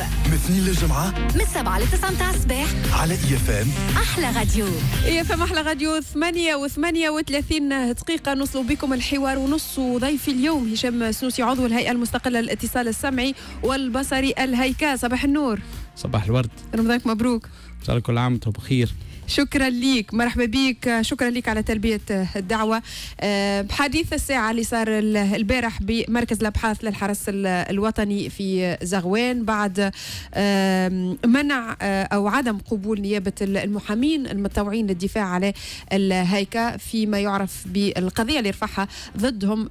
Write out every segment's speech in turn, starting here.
من اثنين للجمعة من سبعة لتسعة متاع الصباح على اي اف ام أحلى راديو اي اف ام أحلى راديو ثمانية وثمانية وثلاثين دقيقة نوصل بكم الحوار ونص وضيفي اليوم هشام سنوسي عضو الهيئة المستقلة للاتصال السمعي والبصري الهيكا صباح النور صباح الورد رمضانك مبروك ان شاء الله كل عام وانتم بخير شكرا ليك مرحبا بك شكرا ليك على تلبية الدعوة بحديث آه، الساعة اللي صار البارح بمركز الأبحاث للحرس الوطني في زغوان بعد منع آه، أو عدم قبول نيابة المحامين المتطوعين للدفاع على الهيكة فيما يعرف بالقضية اللي رفعها ضدهم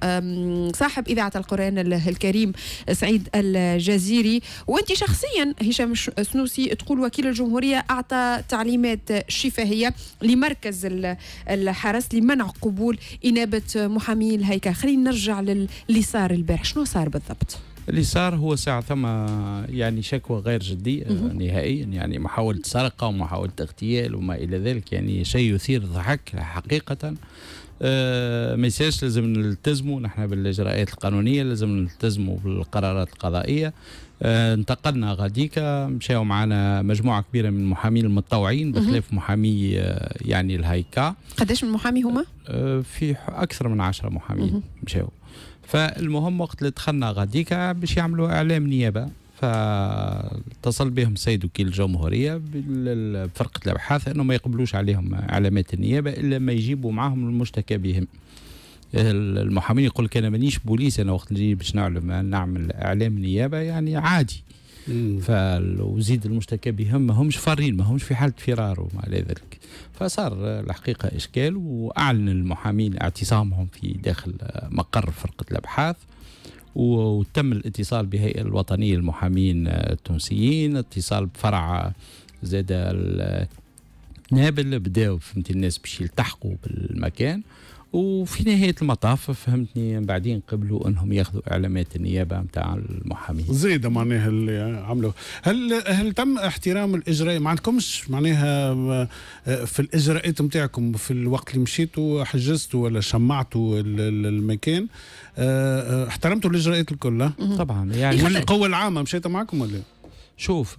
صاحب إذاعة القرآن الكريم سعيد الجزيري وأنت شخصيا هشام السنوسي تقول وكيل الجمهورية أعطى تعليمات شفاء شفاهيه لمركز الحرس لمنع قبول انابه محامي الهيكل خلينا نرجع للي صار البارح شنو صار بالضبط اللي صار هو ساعة ثم يعني شكوى غير جدية آه، نهائيا يعني محاولة سرقة ومحاولة اغتيال وما إلى ذلك يعني شيء يثير الضحك حقيقة آه، ما يساش لازم نلتزموا نحن بالاجراءات القانونيه لازم نلتزموا بالقرارات القضائيه آه، انتقلنا غاديك مشاو معنا مجموعه كبيره من المحامين المتطوعين بخلاف محامي آه، يعني الهيكا قداش من محامي هما؟ في اكثر من 10 محامين مشاو فالمهم وقت اللي دخلنا غاديكا باش يعملوا اعلام نيابه فاتصل بهم السيد وكيل الجمهورية بفرقة الأبحاث أنه ما يقبلوش عليهم علامات النيابة إلا ما يجيبوا معهم المشتكى بهم المحامين يقول لك أنا مانيش بوليس أنا وقت اللي باش نعلم نعمل إعلام نيابة يعني عادي وزيد المشتكى بهم ما همش فارين ما همش في حالة فرار وما إلى ذلك فصار الحقيقة إشكال وأعلن المحامين اعتصامهم في داخل مقر فرقة الأبحاث وتم الاتصال بهيئة الوطنية للمحامين آه، التونسيين اتصال بفرع آه، زاد نابل بداو فهمت الناس باش يلتحقوا بالمكان وفي نهايه المطاف فهمتني من بعدين قبلوا انهم ياخذوا اعلامات النيابه نتاع المحامين. زيد معناها اللي عملوا هل هل تم احترام الاجراء ما عندكمش معناها آه، في الاجراءات نتاعكم في الوقت اللي مشيتوا حجزتوا ولا شمعتوا المكان آه، آه، احترمتوا الاجراءات الكل طبعا يعني القوه العامه مشيت معكم ولا؟ شوف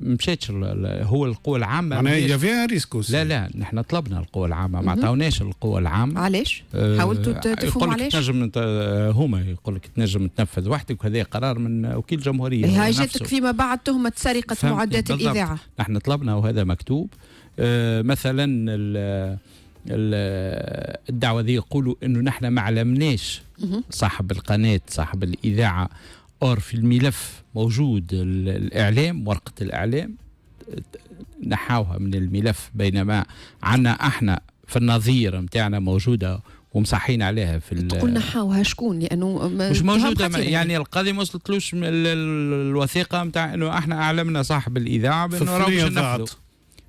مشاتش هو القوى العامه معناها فيها ريسكوس لا لا نحن طلبنا القوى العامه ما عطاوناش القوى العامه علاش؟ آه، حاولتوا تفهموا علاش؟ تنجم آه، هما يقول لك تنجم تنفذ وحدك وهذا قرار من وكيل الجمهوريه هاي جاتك فيما بعد تهمه سرقه معدات الاذاعه نحن طلبنا وهذا مكتوب آه، مثلا الدعوه ذي يقولوا انه نحن ما علمناش صاحب القناه صاحب الاذاعه اور في الملف موجود الاعلام ورقه الاعلام نحاوها من الملف بينما عنا احنا في النظير نتاعنا موجوده ومصحين عليها في تقول نحاوها شكون لانه مش موجوده ما يعني. يعني القاضي ما وصلتلوش الوثيقه نتاع انه احنا اعلمنا صاحب الاذاعه بانه راهو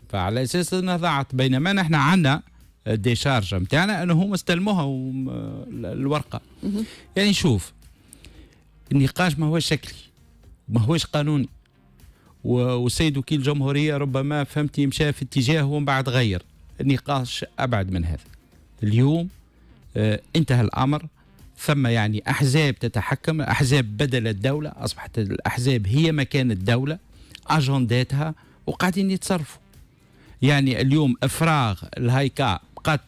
فعلى اساس انها ضاعت بينما نحن عندنا ديشارج نتاعنا انه هم استلموها الورقه يعني شوف النقاش ما هو شكلي ما هوش قانوني وسيد وكيل الجمهورية ربما فهمتي مشى في اتجاه ومن بعد غير النقاش أبعد من هذا اليوم آه انتهى الأمر ثم يعني أحزاب تتحكم أحزاب بدل الدولة أصبحت الأحزاب هي مكان الدولة أجنداتها وقاعدين يتصرفوا يعني اليوم إفراغ الهيكا قد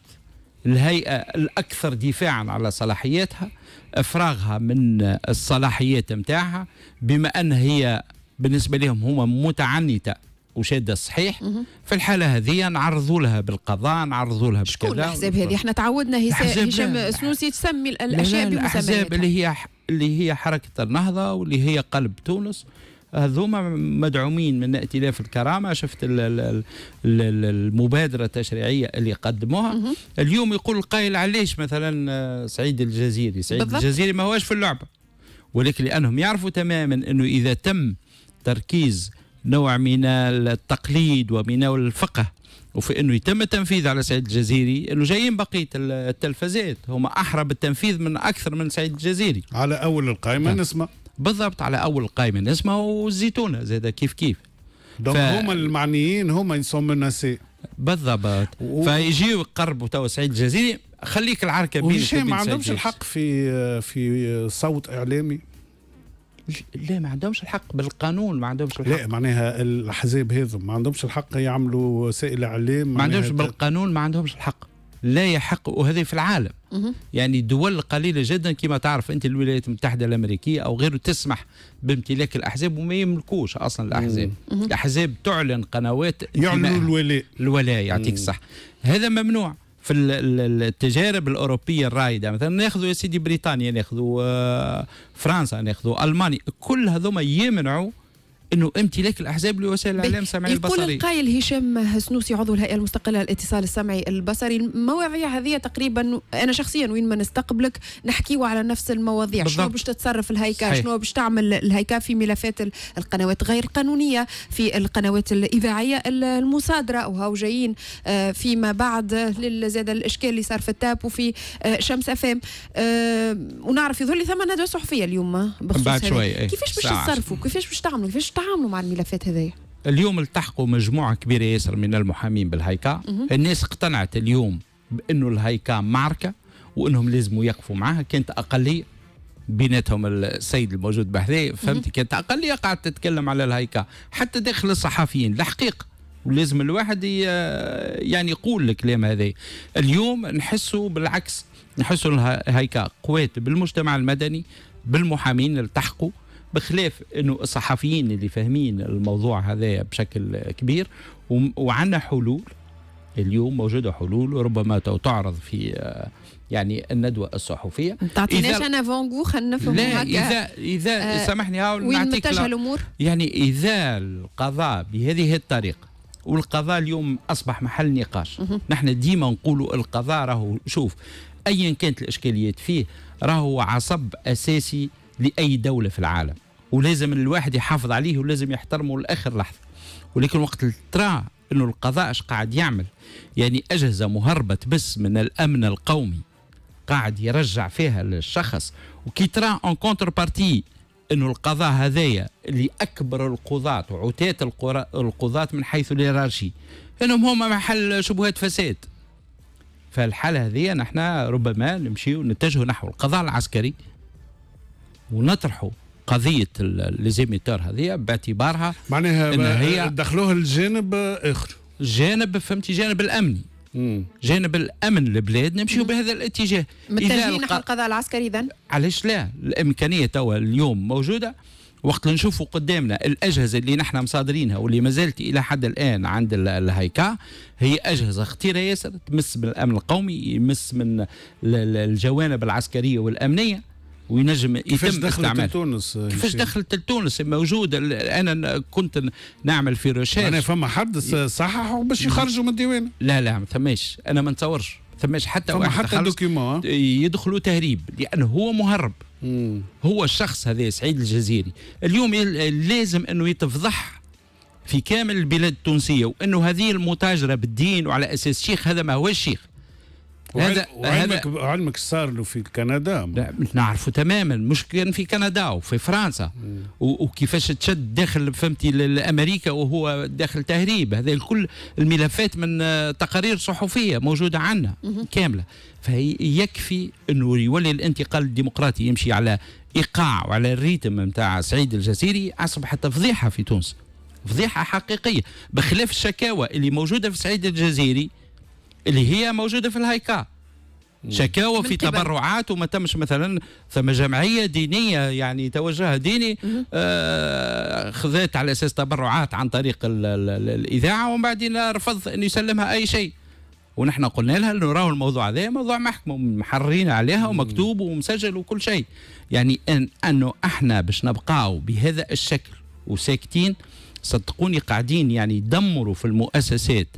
الهيئة الأكثر دفاعا على صلاحياتها افراغها من الصلاحيات نتاعها بما ان هي بالنسبه لهم هما متعنته وشاده الصحيح في الحاله هذه نعرضوا لها بالقضاء نعرضوا لها بكذا شكون الاحزاب هذه احنا تعودنا هشام سنوسي تسمي الاشياء بمسمياتها الاحزاب اللي هي اللي هي حركه النهضه واللي هي قلب تونس هذوما مدعومين من ائتلاف الكرامه شفت المبادره التشريعيه اللي قدموها اليوم يقول القائل علاش مثلا آه، سعيد الجزيري سعيد بالضبط. الجزيري ما هواش في اللعبه ولكن لانهم يعرفوا تماما انه اذا تم تركيز نوع من التقليد ومن الفقه وفي انه يتم التنفيذ على سعيد الجزيري انه جايين بقيه التلفزات هما احرى بالتنفيذ من اكثر من سعيد الجزيري على اول القائمه نعم. نسمع بالضبط على اول قائمه نسمه والزيتونه زاد كيف كيف دونك ف... هما المعنيين هما يسموا النساء بالضبط و... فيجيو يقربوا توا سعيد الجزيري خليك العركه بين وهشام ما عندهمش الحق في في صوت اعلامي لا ما عندهمش الحق بالقانون ما عندهمش الحق لا معناها الاحزاب هذم ما عندهمش الحق يعملوا وسائل اعلام ما عندهمش بالقانون ما عندهمش الحق لا يحق وهذه في العالم يعني دول قليله جدا كما تعرف انت الولايات المتحده الامريكيه او غيره تسمح بامتلاك الاحزاب وما يملكوش اصلا الاحزاب الاحزاب تعلن قنوات يعلنوا الولاء الولاء يعطيك الصح هذا ممنوع في التجارب الاوروبيه الرائده مثلا ناخذوا يا سيدي بريطانيا ناخذوا آه، فرنسا ناخذوا المانيا كل هذوما يمنعوا انه امتلاك الاحزاب لوسائل الاعلام السمعي البصري يقول القائل هشام هسنوسي عضو الهيئه المستقله للاتصال السمعي البصري المواضيع هذه تقريبا انا شخصيا وين ما نستقبلك نحكيو على نفس المواضيع بالضبط. شنو باش تتصرف الهيكا صحيح. شنو باش تعمل الهيكا في ملفات القنوات غير القانونيه في القنوات الاذاعيه المصادره وهاو جايين آه، فيما بعد للزاد الاشكال اللي صار في التاب وفي آه، شمس افام آه، ونعرف يظهر لي ثم ندوه صحفيه اليوم بخصوص بعد شوي. إيه. كيفاش باش تصرفوا كيفاش باش تعملوا كيفاش تعاملوا مع الملفات هذه اليوم التحقوا مجموعة كبيرة ياسر من المحامين بالهيكا الناس اقتنعت اليوم بأنه الهيكا معركة وأنهم لازموا يقفوا معها كانت أقلية بيناتهم السيد الموجود بحذايا فهمت كانت أقلية قاعدة تتكلم على الهيكا حتى داخل الصحفيين الحقيقة ولازم الواحد يعني يقول الكلام هذا اليوم نحسوا بالعكس نحسوا الهيكا قوات بالمجتمع المدني بالمحامين التحقوا بخلاف انه الصحفيين اللي فاهمين الموضوع هذا بشكل كبير وعندنا حلول اليوم موجوده حلول وربما تعرض في يعني الندوة الصحفية تعطيناش أنا فونغو خلينا نفهموا لا إذا إذا آه سامحني هاول وين متجهة الأمور؟ يعني إذا القضاء بهذه الطريقة والقضاء اليوم أصبح محل نقاش نحن ديما نقولوا القضاء راهو شوف أيا كانت الإشكاليات فيه راهو عصب أساسي لأي دولة في العالم ولازم الواحد يحافظ عليه ولازم يحترمه لاخر لحظه ولكن وقت ترى انه القضاء اش قاعد يعمل يعني اجهزه مهربه بس من الامن القومي قاعد يرجع فيها للشخص وكي ترى اون كونتر بارتي انه القضاء هذايا اللي اكبر القضاة وعتات القضاة من حيث الهيرارشي انهم هما محل شبهات فساد فالحالة هذه نحن ربما نمشي ونتجه نحو القضاء العسكري ونطرحه قضيه ليزيميتور هذه باعتبارها معناها انها هي دخلوها لجانب اخر جانب فهمتي جانب الامني مم. جانب الامن البلاد نمشيو بهذا الاتجاه متجهين نحو القضاء العسكري اذا علاش لا الامكانيه توا اليوم موجوده وقت اللي نشوفوا قدامنا الاجهزه اللي نحن مصادرينها واللي ما زالت الى حد الان عند الهيكا هي اجهزه خطيره ياسر تمس بالامن القومي يمس من الجوانب العسكريه والامنيه وينجم يتم آه، كيفاش دخلت لتونس كيفاش دخلت لتونس موجودة انا كنت نعمل في ريشيرش انا فما حد صححوا باش يخرجوا من الديوان لا لا ما ثماش انا ما نتصورش ثماش حتى فما واحد حتى دوكيومون آه. يدخلوا تهريب لانه هو مهرب مم. هو الشخص هذا سعيد الجزيري اليوم لازم انه يتفضح في كامل البلاد التونسية وأنه هذه المتاجرة بالدين وعلى أساس شيخ هذا ما هو الشيخ هذا وعلمك هذا علمك صار له في كندا لا نعرفه تماما مش كان في كندا وفي فرنسا وكيفاش تشد داخل فهمتي لامريكا وهو داخل تهريب هذا الكل الملفات من آه، تقارير صحفيه موجوده عنا كامله فيكفي انه يولي الانتقال الديمقراطي يمشي على ايقاع وعلى الريتم نتاع سعيد الجزيري اصبحت فضيحه في تونس فضيحه حقيقيه بخلاف الشكاوى اللي موجوده في سعيد الجزيري اللي هي موجوده في الهيكا شكاوى في تبرعات وما تمش مثلا ثم جمعيه دينيه يعني توجهها ديني آه خذت على اساس تبرعات عن طريق الـ الـ الـ الاذاعه ومن بعدين رفض ان يسلمها اي شيء ونحن قلنا لها انه راهو الموضوع هذا موضوع محكمه محررين عليها ومكتوب ومسجل وكل شيء يعني إن انه احنا باش نبقاو بهذا الشكل وساكتين صدقوني قاعدين يعني يدمروا في المؤسسات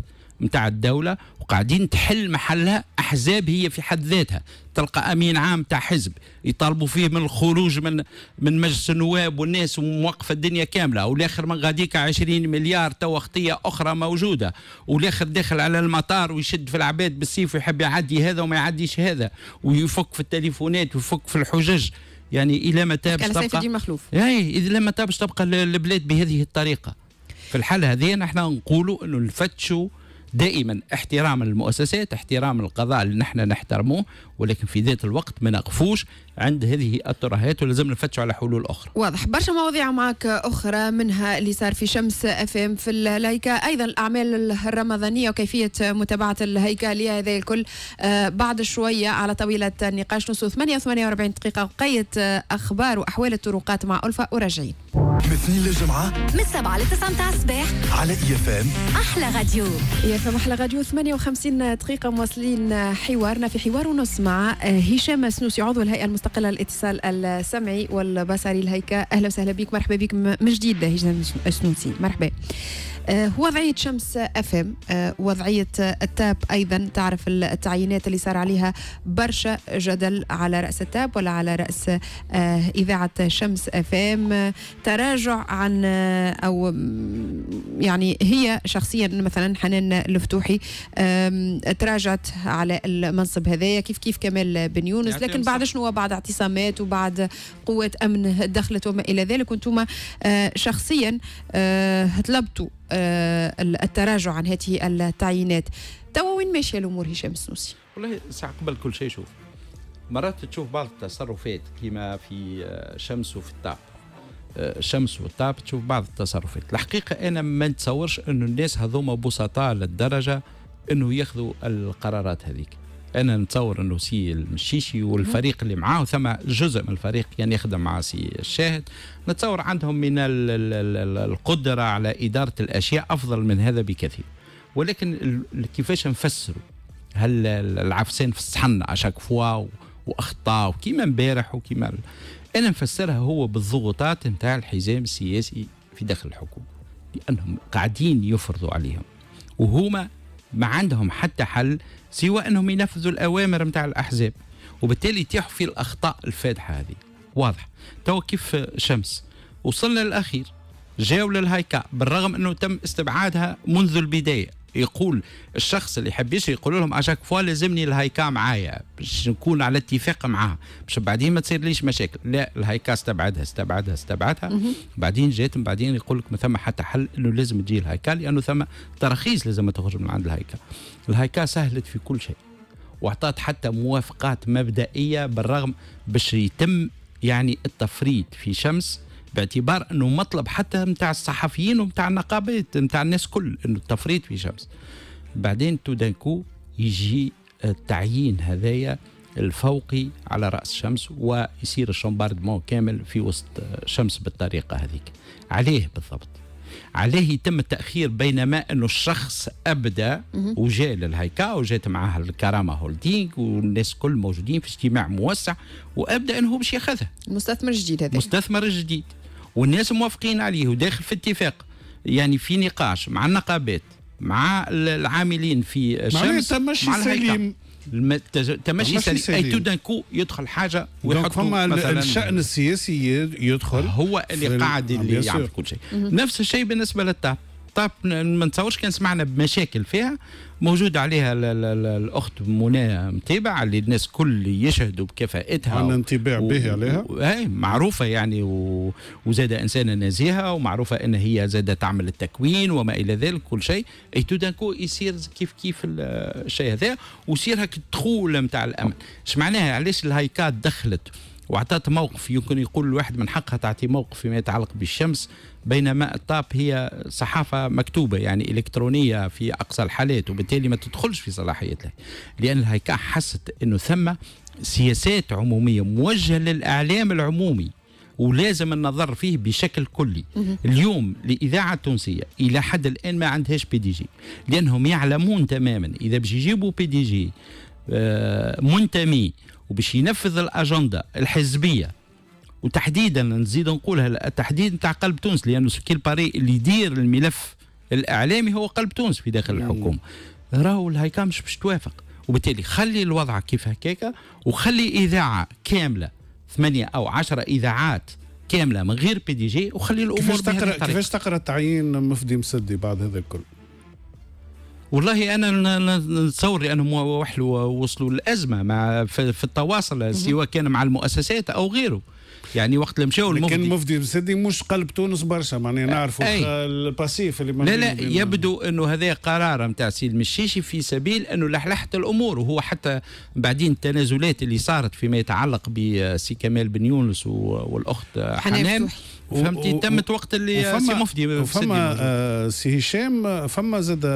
نتاع الدوله وقاعدين تحل محلها احزاب هي في حد ذاتها تلقى امين عام تاع حزب يطالبوا فيه من الخروج من من مجلس النواب والناس وموقف الدنيا كامله والاخر من غاديك 20 مليار تو خطيه اخرى موجوده والاخر داخل على المطار ويشد في العباد بالسيف ويحب يعدي هذا وما يعديش هذا ويفك في التليفونات ويفك في الحجج يعني الى متى باش تبقى مخلوف اي الى متى باش تبقى البلاد بهذه الطريقه في الحاله هذه نحن نقولوا انه نفتشوا دائما احترام المؤسسات احترام القضاء اللي نحن نحترموه ولكن في ذات الوقت ما نقفوش عند هذه الترهات ولازم نفتشوا على حلول اخرى. واضح برشا مواضيع معك اخرى منها اللي صار في شمس اف ام في اللايكة ايضا الاعمال الرمضانيه وكيفيه متابعه الهيكليه هذا الكل آه بعد شويه على طويله النقاش نصوص 8 48 دقيقه وقيت آه، اخبار واحوال الطرقات مع الفا وراجعين. من اثنين للجمعة من سبعة لتسعة متاع الصباح على اي اف ام احلى راديو اي اف ام احلى راديو 58 دقيقة مواصلين حوارنا في حوار ونص مع هشام مسنوسي عضو الهيئه المستقله للاتصال السمعي والبصري الهيكه اهلا وسهلا بك مرحبا بك من جديد هشام مسنوسي مرحبا آه، وضعية شمس أفهم آه، وضعية التاب أيضا تعرف التعيينات اللي صار عليها برشا جدل على رأس التاب ولا على رأس آه، إذاعة شمس أفهم تراجع عن أو يعني هي شخصيا مثلا حنان الفتوحي تراجعت على المنصب هذايا كيف كيف كمال بن يونس لكن بعد شنو بعد اعتصامات وبعد قوات أمن دخلت وما إلى ذلك وانتم شخصيا طلبتوا آه، التراجع عن هذه التعيينات توا وين ماشيه الامور هشام السنوسي والله ساعه قبل كل شيء شوف مرات تشوف بعض التصرفات كما في آه، شمس وفي الطاب آه، شمس والطاب تشوف بعض التصرفات الحقيقه انا ما نتصورش انه الناس هذوما بسطاء للدرجه انه ياخذوا القرارات هذيك انا نتصور انه سي المشيشي والفريق اللي معاه ثم جزء من الفريق كان يعني يخدم مع سي الشاهد نتصور عندهم من القدره على اداره الاشياء افضل من هذا بكثير ولكن كيفاش نفسروا هل العفسان في الصحن اشاك فوا واخطاء وكيما امبارح وكيما انا نفسرها هو بالضغوطات نتاع الحزام السياسي في داخل الحكومه لانهم قاعدين يفرضوا عليهم وهما ما عندهم حتى حل سوى انهم ينفذوا الاوامر نتاع الاحزاب وبالتالي يتيحوا في الاخطاء الفادحه هذه واضح تو كيف شمس وصلنا للاخير جاوا للهايكا بالرغم انه تم استبعادها منذ البدايه يقول الشخص اللي يحب يشري يقول لهم اشاك فوا لازمني الهايكا معايا باش نكون على اتفاق معاها باش بعدين ما تصير ليش مشاكل لا الهايكا استبعدها استبعدها استبعدها بعدين جات بعدين يقول لك ما ثم حتى حل انه لازم تجي الهايكا لانه ثم تراخيص لازم تخرج من عند الهايكا الهايكا سهلت في كل شيء واعطت حتى موافقات مبدئيه بالرغم باش يتم يعني التفريط في شمس باعتبار انه مطلب حتى نتاع الصحفيين ونتاع النقابات نتاع الناس كل انه التفريط في شمس بعدين تودانكو يجي التعيين هذايا الفوقي على راس شمس ويصير الشومباردمون كامل في وسط شمس بالطريقه هذيك عليه بالضبط عليه يتم التاخير بينما انه الشخص ابدا وجاء للهيكا وجات معاه الكرامه هولدينغ والناس كل موجودين في اجتماع موسع وابدا انه باش ياخذها المستثمر الجديد هذا المستثمر الجديد والناس موافقين عليه وداخل في اتفاق يعني في نقاش مع النقابات مع العاملين في الشمس مع سليم تمشي سليم اي تو دان كو يدخل حاجه ويحط فما الشان السياسي يدخل هو اللي قاعد اللي آه، يعمل كل شيء نفس الشيء بالنسبه للتاب ستارت ما نتصورش كان سمعنا بمشاكل فيها موجود عليها الاخت منى متابع اللي الناس كل يشهدوا بكفاءتها عندنا انطباع به عليها اي معروفه يعني وزاده انسانه نزيهه ومعروفه ان هي زاده تعمل التكوين وما الى ذلك كل شيء اي تو دانكو يصير كيف كيف الشيء هذا ويصير هكا الدخول نتاع الامن اش معناها علاش الهايكات دخلت وعطات موقف يمكن يقول الواحد من حقها تعطي موقف فيما يتعلق بالشمس بينما الطاب هي صحافة مكتوبة يعني إلكترونية في أقصى الحالات وبالتالي ما تدخلش في صلاحيتها لأن الهيكا حست أنه ثم سياسات عمومية موجهة للإعلام العمومي ولازم النظر فيه بشكل كلي اليوم الإذاعة التونسية إلى حد الآن ما عندهاش بي دي جي لأنهم يعلمون تماما إذا باش يجيبوا بي دي جي منتمي وباش ينفذ الأجندة الحزبية وتحديدا نزيد نقولها التحديد نتاع قلب تونس لان سكيل باري اللي يدير الملف الاعلامي هو قلب تونس في داخل الحكومه راهو الهيكل مش باش توافق وبالتالي خلي الوضع كيف هكاك وخلي اذاعه كامله ثمانية او عشرة اذاعات كامله من غير بي دي جي وخلي الامور كيفاش تقرا كيفاش تقرا تعيين مفدي مسدي بعد هذا الكل والله انا نتصور لانهم وحلوا وصلوا للازمه مع في التواصل سواء كان مع المؤسسات او غيره يعني وقت اللي مشاو المفدي كان مفدي بسدي مش قلب تونس برشا معناها نعرفوا الباسيف اللي لا لا يبدو انه هذا قرار نتاع سيد مشيشي في سبيل انه لحلحت الامور وهو حتى بعدين التنازلات اللي صارت فيما يتعلق بسي كمال بن يونس والاخت حنان فهمتي تمت وقت اللي سي مفدي فما آه، سي هشام فما زاد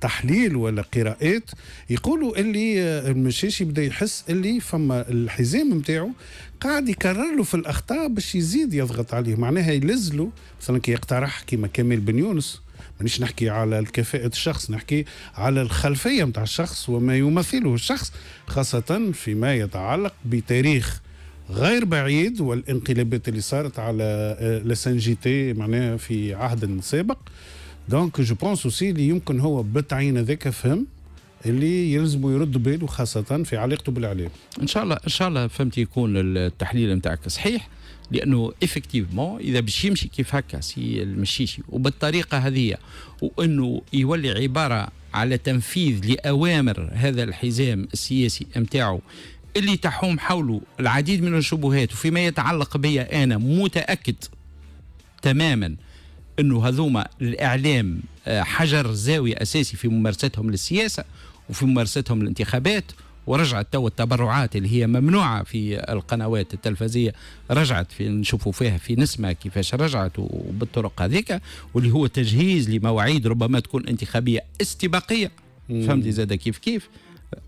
تحليل ولا قراءات يقولوا اللي آه، المشاشي بدا يحس اللي فما الحزام نتاعو قاعد يكرر له في الاخطاء باش يزيد يضغط عليه معناها يلزلو مثلا كي يقترح كيما كامل بن يونس مانيش نحكي على الكفاءة الشخص نحكي على الخلفية متاع الشخص وما يمثله الشخص خاصة فيما يتعلق بتاريخ غير بعيد والانقلابات اللي صارت على آه، جي تي معناها في عهد سابق دونك جو بونس اوسي اللي يمكن هو بالتعيين هذاك فهم اللي يلزموا يردوا باله خاصة في علاقته بالإعلام. إن شاء الله إن شاء الله فهمت يكون التحليل نتاعك صحيح لأنه ايفيكتيفمون إذا باش يمشي كيف هكا سي المشيشي وبالطريقة هذه وأنه يولي عبارة على تنفيذ لأوامر هذا الحزام السياسي نتاعو اللي تحوم حوله العديد من الشبهات وفيما يتعلق بي أنا متأكد تماما أنه هذوما الإعلام آه، حجر زاوية أساسي في ممارستهم للسياسة وفي ممارستهم للانتخابات ورجعت تو التبرعات اللي هي ممنوعة في القنوات التلفزية رجعت في نشوفوا فيها في نسمة كيفاش رجعت وبالطرق هذيك واللي هو تجهيز لمواعيد ربما تكون انتخابية استباقية فهمتي زاد كيف كيف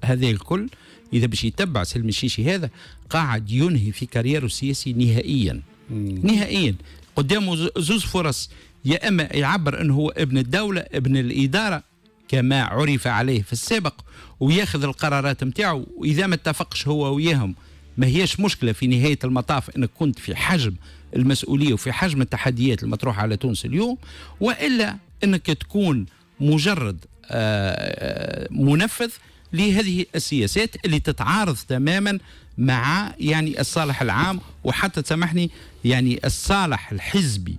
هذه الكل اذا باش يتبع سلم الشيشي هذا قاعد ينهي في كاريره السياسي نهائيا مم. نهائيا قدامه زوز فرص يا اما يعبر انه هو ابن الدوله ابن الاداره كما عرف عليه في السابق وياخذ القرارات نتاعو واذا ما اتفقش هو وياهم ما هيش مشكله في نهايه المطاف انك كنت في حجم المسؤوليه وفي حجم التحديات المطروحه على تونس اليوم والا انك تكون مجرد آه، آه، منفذ لهذه السياسات اللي تتعارض تماما مع يعني الصالح العام وحتى سامحني يعني الصالح الحزبي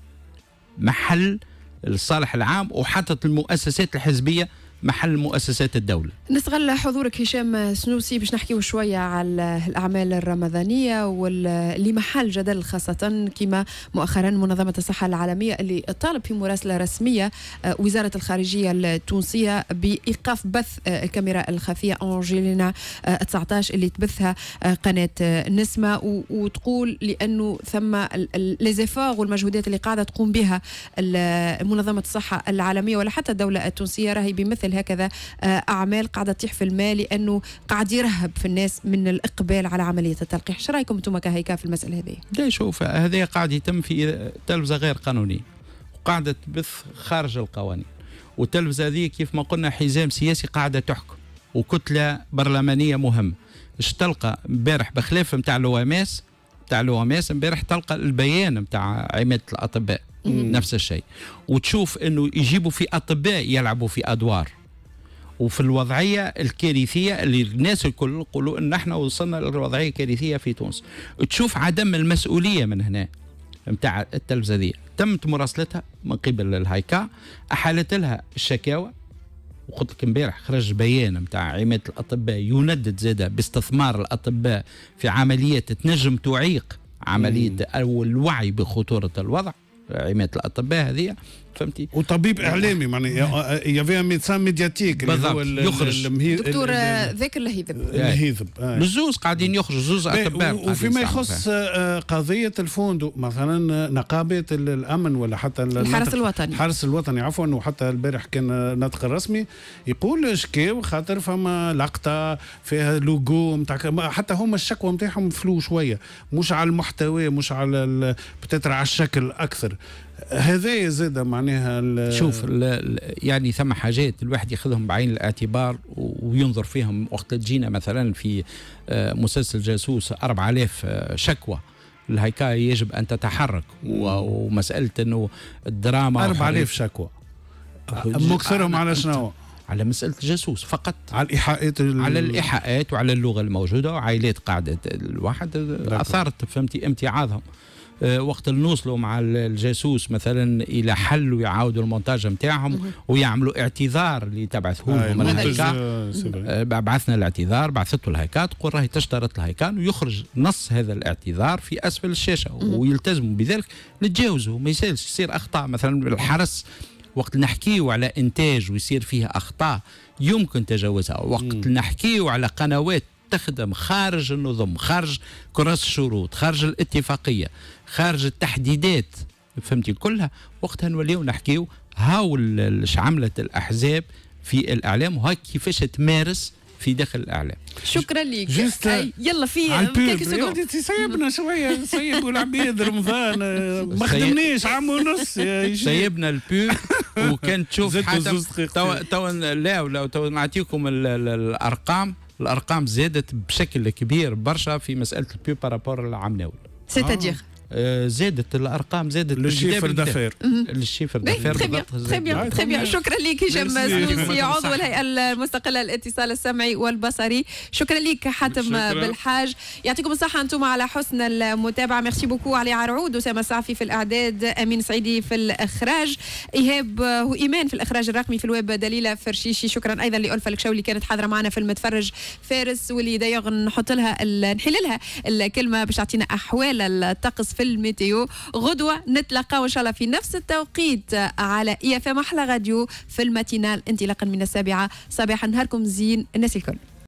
محل الصالح العام وحتى المؤسسات الحزبيه محل مؤسسات الدولة نستغل حضورك هشام سنوسي باش نحكيو شوية على الأعمال الرمضانية واللي محل جدل خاصة كما مؤخرا منظمة الصحة العالمية اللي طالب في مراسلة رسمية آه، وزارة الخارجية التونسية بإيقاف بث آه، الكاميرا الخفية أنجيلينا 19 آه، اللي تبثها قناة نسمة وتقول لأنه ثم ليزيفور والمجهودات اللي قاعدة تقوم بها منظمة الصحة العالمية ولا حتى الدولة التونسية راهي بمثل هكذا آه، اعمال قاعده تطيح في الماء لانه قاعد يرهب في الناس من الاقبال على عمليه التلقيح ايش رايكم انتم كهيكا في المساله هذه لا شوف هذا قاعد يتم في تلفزه غير قانونيه وقاعده تبث خارج القوانين والتلفزه هذه كيف ما قلنا حزام سياسي قاعده تحكم وكتله برلمانيه مهمه اش تلقى امبارح بخلاف نتاع لو ام اس نتاع لو ام اس امبارح تلقى البيان نتاع عماده الاطباء نفس الشيء وتشوف انه يجيبوا في اطباء يلعبوا في ادوار وفي الوضعية الكارثية اللي الناس الكل يقولوا أن احنا وصلنا للوضعية الكارثية في تونس تشوف عدم المسؤولية من هنا نتاع التلفزة دي تمت مراسلتها من قبل الهايكا أحالت لها الشكاوى وقلت لك امبارح خرج بيان نتاع عماده الاطباء يندد زاده باستثمار الاطباء في عمليات تنجم تعيق عمليه او الوعي بخطوره الوضع عماده الاطباء هذه فهمتي وطبيب اعلامي معناها يافي ميدسان ميدياتيك اللي هو يخرج دكتور آه، ذاكر الهيذب آه، الهيذب آه. بزوز قاعدين يخرجوا زوز إيه، اطباء وفيما يخص قضيه الفندق مثلا نقابه الامن ولا حتى الحرس الوطني الحرس الوطني عفوا وحتى البارح كان الناطق الرسمي يقول شكاو خاطر فما لقطه فيها لوجو نتاع حتى هما الشكوى نتاعهم فلو شويه مش على المحتوى مش على بتتر على الشكل اكثر هذايا زاد معناها شوف يعني ثم حاجات الواحد ياخذهم بعين الاعتبار وينظر فيهم وقت تجينا مثلا في آه، مسلسل جاسوس 4000 آه، شكوى الهيكاية يجب أن تتحرك ومسألة أنه الدراما 4000 شكوى أه، مكثرهم على شنو؟ على مسألة الجاسوس فقط على الإيحاءات ال... على الإيحاءات وعلى اللغة الموجودة وعائلات قاعدة الواحد أثارت فهمتي امتعاضهم آه، وقت اللي نوصلوا مع الجاسوس مثلا الى حل ويعاودوا المونتاج نتاعهم ويعملوا اعتذار اللي تبعثوه لهم الهيكا بعثنا الاعتذار بعثته الهيكا تقول راهي تشترط الهيكان ويخرج نص هذا الاعتذار في اسفل الشاشه ويلتزموا بذلك نتجاوزوا ما يسالش يصير اخطاء مثلا الحرس وقت نحكيو على انتاج ويصير فيه اخطاء يمكن تجاوزها وقت نحكيو على قنوات تخدم خارج النظم خارج كراس الشروط خارج الاتفاقية خارج التحديدات فهمتي كلها وقتها نوليو نحكيو هاو عملت الأحزاب في الإعلام وهاك كيفاش تمارس في داخل الاعلام شكرا لك جست يلا في كيك سيبنا شويه سيبوا العباد رمضان آه، ما خدمناش عام ونص سيبنا البوب وكان تشوف حتى توا توا لا توا نعطيكم الارقام الارقام زادت بشكل كبير برشا في مساله البيو بارابور العام الاول. سيتادير آه. آه، زادت الارقام زادت للشيفر دافير للشيفر دافير تري بيان تري بيان شكرا لك هشام السلوسي عضو الهيئه المستقله للاتصال السمعي والبصري شكرا لك حاتم بالحاج يعطيكم الصحه انتم على حسن المتابعه ميرسي بوكو علي عرعود اسامه السعفي في الاعداد امين سعيدي في الاخراج ايهاب وايمان في الاخراج الرقمي في الويب دليله فرشيشي شكرا ايضا لالفه الكشاوي اللي كانت حاضره معنا في المتفرج فارس واللي دايوغ نحط لها نحللها لها الكلمه باش تعطينا احوال الطقس في الميتيو غدوه نتلقاو ان شاء الله في نفس التوقيت على اي اف ام احلى راديو في الماتينال انطلاقا من السابعه صباحا نهاركم زين الناس الكل